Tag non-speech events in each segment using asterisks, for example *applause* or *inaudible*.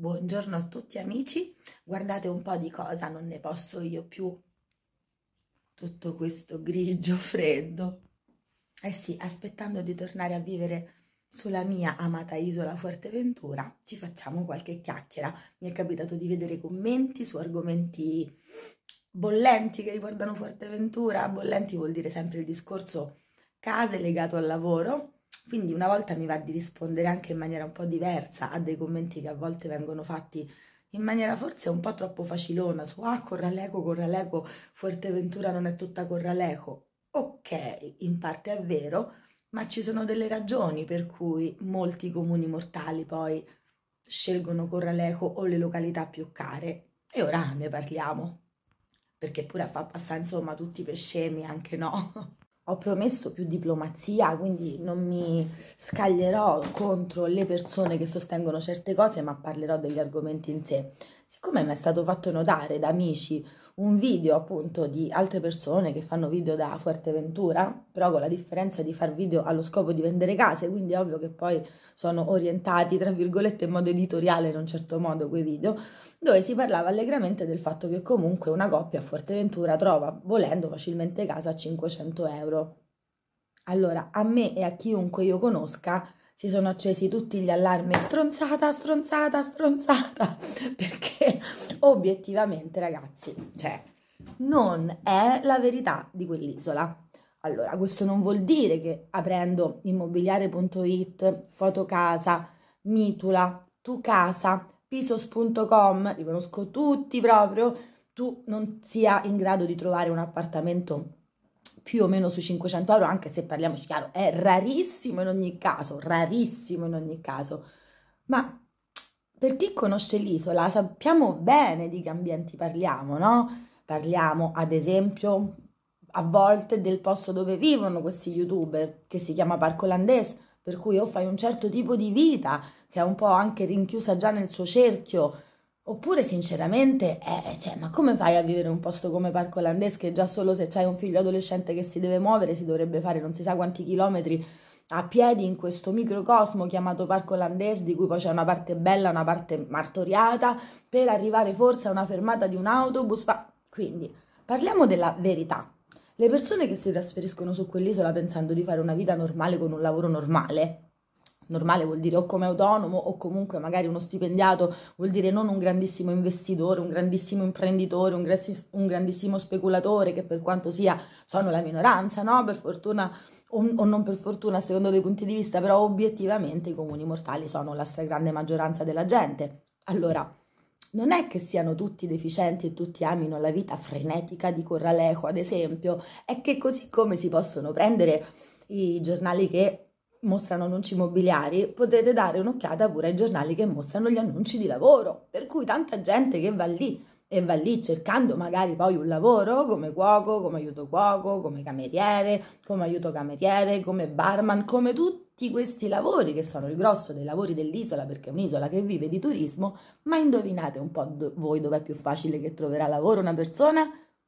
Buongiorno a tutti amici, guardate un po' di cosa, non ne posso io più. Tutto questo grigio freddo. Eh sì, aspettando di tornare a vivere sulla mia amata isola Fuerteventura, ci facciamo qualche chiacchiera. Mi è capitato di vedere commenti su argomenti bollenti che riguardano Fuerteventura. Bollenti vuol dire sempre il discorso case legato al lavoro, quindi una volta mi va di rispondere anche in maniera un po' diversa a dei commenti che a volte vengono fatti in maniera forse un po' troppo facilona su ah Corraleco, Corraleco, Fuerteventura non è tutta Corraleco. Ok, in parte è vero, ma ci sono delle ragioni per cui molti comuni mortali poi scelgono Corraleco o le località più care e ora ne parliamo. Perché pure a far passare insomma tutti i pescemi, anche no. *laughs* ho promesso più diplomazia, quindi non mi scaglierò contro le persone che sostengono certe cose, ma parlerò degli argomenti in sé. Siccome mi è stato fatto notare da amici un video appunto di altre persone che fanno video da Fuerteventura, però con la differenza di far video allo scopo di vendere case, quindi è ovvio che poi sono orientati, tra virgolette, in modo editoriale in un certo modo quei video, dove si parlava allegramente del fatto che comunque una coppia a Fuerteventura trova, volendo facilmente casa a 500 euro. Allora, a me e a chiunque io conosca, si sono accesi tutti gli allarmi stronzata, stronzata, stronzata, *laughs* perché obiettivamente ragazzi, cioè, non è la verità di quell'isola. Allora, questo non vuol dire che aprendo immobiliare.it, fotocasa, mitula, tu casa, pisos.com, li conosco tutti proprio, tu non sia in grado di trovare un appartamento più o meno sui 500 euro, anche se parliamoci chiaro, è rarissimo in ogni caso, rarissimo in ogni caso. Ma per chi conosce l'isola sappiamo bene di che ambienti parliamo, no? Parliamo ad esempio a volte del posto dove vivono questi youtuber che si chiama Parco Olandese, per cui o fai un certo tipo di vita che è un po' anche rinchiusa già nel suo cerchio Oppure sinceramente, eh, cioè, ma come fai a vivere in un posto come Parco Olandese che già solo se c'hai un figlio adolescente che si deve muovere si dovrebbe fare non si sa quanti chilometri a piedi in questo microcosmo chiamato Parco Olandese di cui poi c'è una parte bella, una parte martoriata, per arrivare forse a una fermata di un autobus. Fa... Quindi, parliamo della verità. Le persone che si trasferiscono su quell'isola pensando di fare una vita normale con un lavoro normale, normale vuol dire o come autonomo o comunque magari uno stipendiato, vuol dire non un grandissimo investitore, un grandissimo imprenditore, un, un grandissimo speculatore che per quanto sia sono la minoranza, no? Per fortuna o, o non per fortuna secondo dei punti di vista, però obiettivamente i comuni mortali sono la stragrande maggioranza della gente. Allora, non è che siano tutti deficienti e tutti amino la vita frenetica di Corralejo, ad esempio, è che così come si possono prendere i giornali che mostrano annunci immobiliari, potete dare un'occhiata pure ai giornali che mostrano gli annunci di lavoro, per cui tanta gente che va lì e va lì cercando magari poi un lavoro come cuoco, come aiuto cuoco, come cameriere, come aiuto cameriere, come barman, come tutti questi lavori che sono il grosso dei lavori dell'isola perché è un'isola che vive di turismo, ma indovinate un po' voi dove è più facile che troverà lavoro una persona?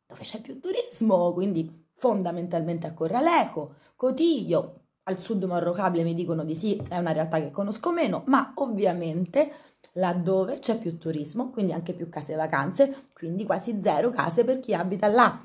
Dove c'è più turismo, quindi fondamentalmente a Corraleco, Cotiglio, al sud Marrocable mi dicono di sì, è una realtà che conosco meno, ma ovviamente laddove c'è più turismo, quindi anche più case vacanze, quindi quasi zero case per chi abita là.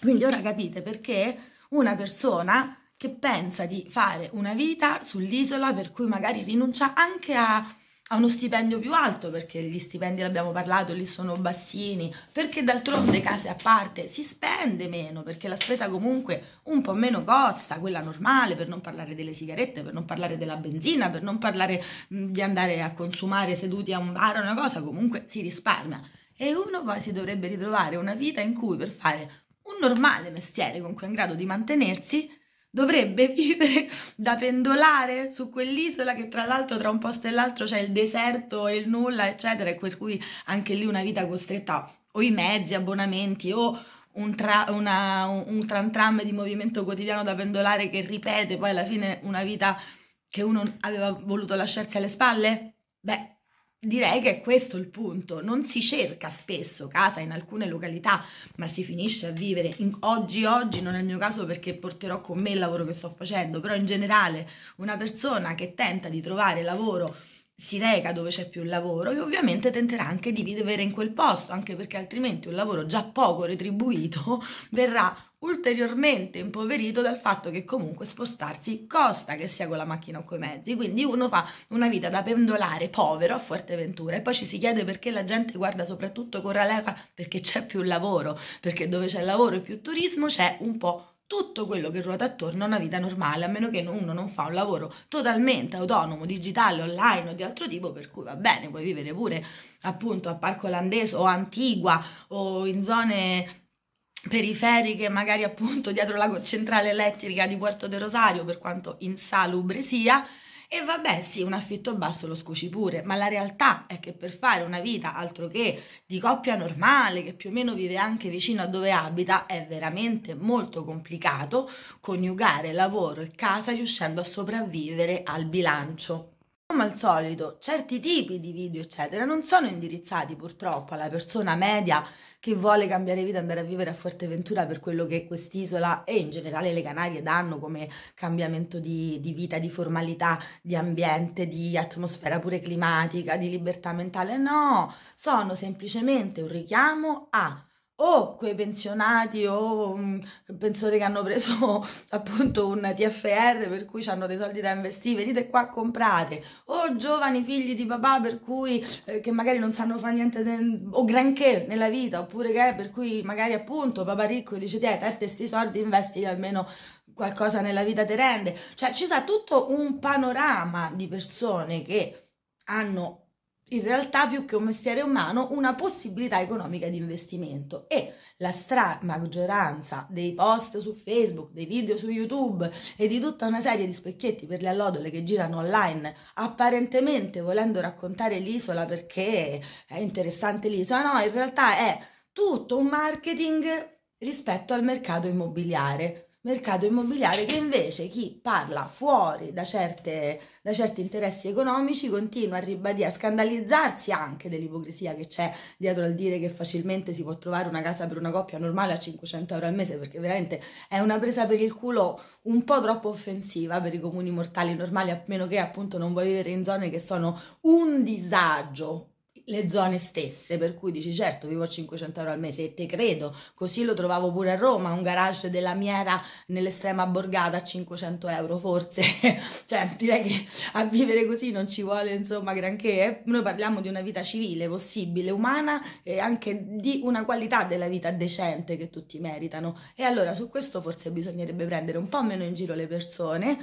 Quindi ora capite perché una persona che pensa di fare una vita sull'isola per cui magari rinuncia anche a ha uno stipendio più alto perché gli stipendi l'abbiamo parlato lì sono bassini perché d'altronde case a parte si spende meno perché la spesa comunque un po' meno costa quella normale per non parlare delle sigarette per non parlare della benzina per non parlare di andare a consumare seduti a un bar una cosa comunque si risparmia e uno poi si dovrebbe ritrovare una vita in cui per fare un normale mestiere con cui è in grado di mantenersi dovrebbe *laughs* vivere da pendolare su quell'isola che tra l'altro tra un posto e l'altro c'è il deserto e il nulla, eccetera, e per cui anche lì una vita costretta o i mezzi, abbonamenti o un, tra, una, un tram tram di movimento quotidiano da pendolare che ripete poi alla fine una vita che uno aveva voluto lasciarsi alle spalle? Beh, Direi che è questo il punto, non si cerca spesso casa in alcune località, ma si finisce a vivere in, oggi, oggi, non è il mio caso perché porterò con me il lavoro che sto facendo, però in generale una persona che tenta di trovare lavoro si reca dove c'è più lavoro e ovviamente tenterà anche di vivere in quel posto, anche perché altrimenti un lavoro già poco retribuito *laughs* verrà ulteriormente impoverito dal fatto che comunque spostarsi costa, che sia con la macchina o con i mezzi, quindi uno fa una vita da pendolare povero a Fuerteventura e poi ci si chiede perché la gente guarda soprattutto con Ralefa perché c'è più lavoro, perché dove c'è lavoro e più turismo c'è un po' tutto quello che ruota attorno a una vita normale, a meno che uno non fa un lavoro totalmente autonomo, digitale, online o di altro tipo, per cui va bene, puoi vivere pure appunto a Parco Olandese o Antigua o in zone periferiche, magari appunto dietro la centrale elettrica di Puerto de Rosario, per quanto insalubre sia. E vabbè, sì, un affitto basso lo scuci pure, ma la realtà è che per fare una vita altro che di coppia normale, che più o meno vive anche vicino a dove abita, è veramente molto complicato coniugare lavoro e casa riuscendo a sopravvivere al bilancio. Come al solito, certi tipi di video, eccetera, non sono indirizzati purtroppo alla persona media che vuole cambiare vita, andare a vivere a Forteventura per quello che quest'isola e in generale le Canarie danno come cambiamento di, di vita, di formalità, di ambiente, di atmosfera pure climatica, di libertà mentale. No, sono semplicemente un richiamo a o quei pensionati o mm, pensori che hanno preso *laughs* appunto un TFR per cui hanno dei soldi da investire, venite qua comprate, o giovani figli di papà per cui eh, che magari non sanno fare niente de- o granché nella vita, oppure che per cui magari appunto papà ricco dice ti te questi soldi investi almeno qualcosa nella vita te rende, cioè ci sta tutto un panorama di persone che hanno in realtà più che un mestiere umano una possibilità economica di investimento e la stra maggioranza dei post su Facebook, dei video su YouTube e di tutta una serie di specchietti per le allodole che girano online apparentemente volendo raccontare l'isola perché è interessante l'isola, no, in realtà è tutto un marketing rispetto al mercato immobiliare mercato immobiliare che invece chi parla fuori da, certe, da certi interessi economici continua a ribadire, a scandalizzarsi anche dell'ipocrisia che c'è dietro al dire che facilmente si può trovare una casa per una coppia normale a 500 euro al mese perché veramente è una presa per il culo un po' troppo offensiva per i comuni mortali normali a meno che appunto non vuoi vivere in zone che sono un disagio, le zone stesse, per cui dici certo vivo a 500 euro al mese e te credo, così lo trovavo pure a Roma, un garage della Miera nell'estrema borgata a 500 euro forse, *laughs* cioè direi che a vivere così non ci vuole insomma granché, noi parliamo di una vita civile, possibile, umana e anche di una qualità della vita decente che tutti meritano e allora su questo forse bisognerebbe prendere un po' meno in giro le persone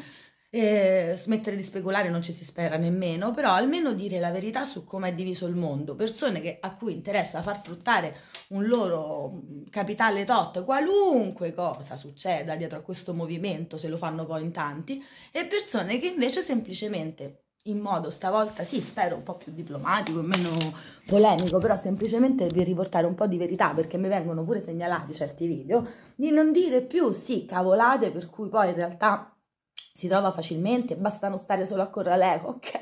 eh, smettere di speculare non ci si spera nemmeno, però almeno dire la verità su come è diviso il mondo. Persone che, a cui interessa far fruttare un loro mm, capitale tot, qualunque cosa succeda dietro a questo movimento, se lo fanno poi in tanti, e persone che invece semplicemente in modo stavolta sì, spero un po' più diplomatico e meno polemico, però semplicemente per riportare un po' di verità, perché mi vengono pure segnalati certi video, di non dire più sì, cavolate, per cui poi in realtà si trova facilmente, bastano stare solo a Corraleco, *laughs* ok,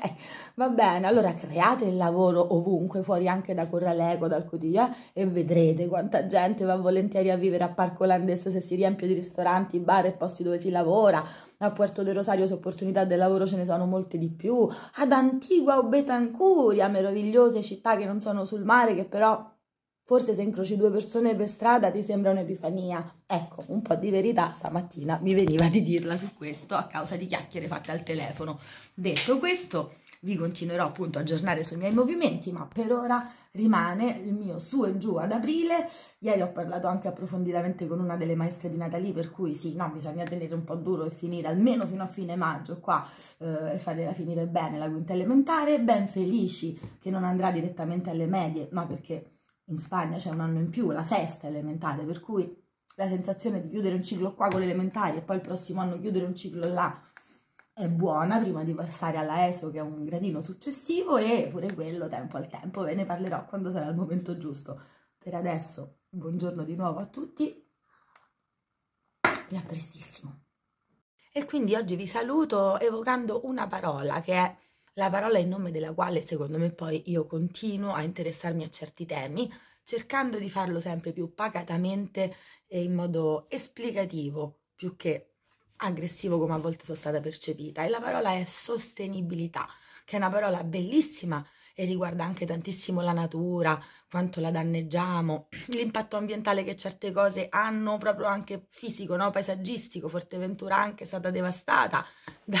va bene, allora create il lavoro ovunque, fuori anche da Corraleco, dal Codiglia, eh, e vedrete quanta gente va volentieri a vivere a Parco Olandese se si riempie di ristoranti, bar e posti dove si lavora, a Puerto del Rosario se opportunità del lavoro ce ne sono molte di più, ad Antigua o Betancuria, meravigliose città che non sono sul mare, che però Forse se incroci due persone per strada ti sembra un'epifania. Ecco, un po' di verità stamattina mi veniva di dirla su questo a causa di chiacchiere fatte al telefono. Detto questo, vi continuerò appunto a aggiornare sui miei movimenti, ma per ora rimane il mio su e giù ad aprile. Ieri ho parlato anche approfonditamente con una delle maestre di Natali, per cui sì, no, bisogna tenere un po' duro e finire almeno fino a fine maggio qua eh, e farla finire bene la quinta elementare, ben felici che non andrà direttamente alle medie, ma perché in Spagna c'è un anno in più, la sesta elementare, per cui la sensazione di chiudere un ciclo qua con le elementari e poi il prossimo anno chiudere un ciclo là è buona prima di passare alla ESO che è un gradino successivo e pure quello tempo al tempo ve ne parlerò quando sarà il momento giusto. Per adesso buongiorno di nuovo a tutti e a prestissimo. E quindi oggi vi saluto evocando una parola che è la parola in nome della quale secondo me poi io continuo a interessarmi a certi temi, cercando di farlo sempre più pacatamente e in modo esplicativo, più che aggressivo come a volte sono stata percepita. E la parola è sostenibilità, che è una parola bellissima e riguarda anche tantissimo la natura, quanto la danneggiamo, *clears throat* l'impatto ambientale che certe cose hanno proprio anche fisico, no? paesaggistico, Forteventura anche è stata devastata *laughs* da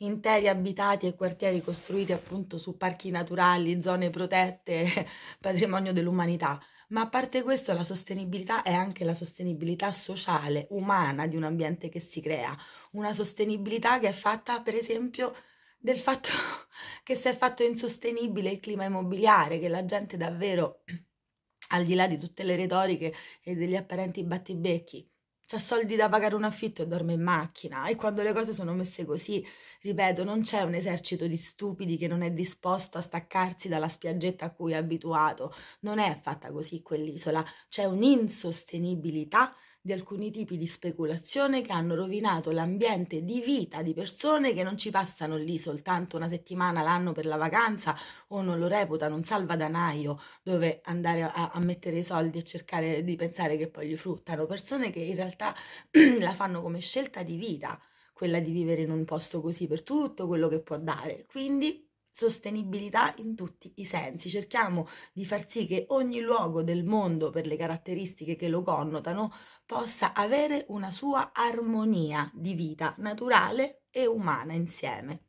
interi abitati e quartieri costruiti appunto su parchi naturali, zone protette, *laughs* patrimonio dell'umanità. Ma a parte questo, la sostenibilità è anche la sostenibilità sociale, umana di un ambiente che si crea, una sostenibilità che è fatta per esempio del fatto *laughs* che si è fatto insostenibile il clima immobiliare, che la gente davvero, *clears throat* al di là di tutte le retoriche e degli apparenti battibecchi, c'ha soldi da pagare un affitto e dorme in macchina. E quando le cose sono messe così, ripeto, non c'è un esercito di stupidi che non è disposto a staccarsi dalla spiaggetta a cui è abituato. Non è fatta così quell'isola, c'è un'insostenibilità di alcuni tipi di speculazione che hanno rovinato l'ambiente di vita di persone che non ci passano lì soltanto una settimana l'anno per la vacanza o non lo reputano un salvadanaio dove andare a, a mettere i soldi e cercare di pensare che poi gli fruttano, persone che in realtà *clears throat* la fanno come scelta di vita, quella di vivere in un posto così per tutto quello che può dare. Quindi sostenibilità in tutti i sensi. Cerchiamo di far sì che ogni luogo del mondo, per le caratteristiche che lo connotano, possa avere una sua armonia di vita naturale e umana insieme.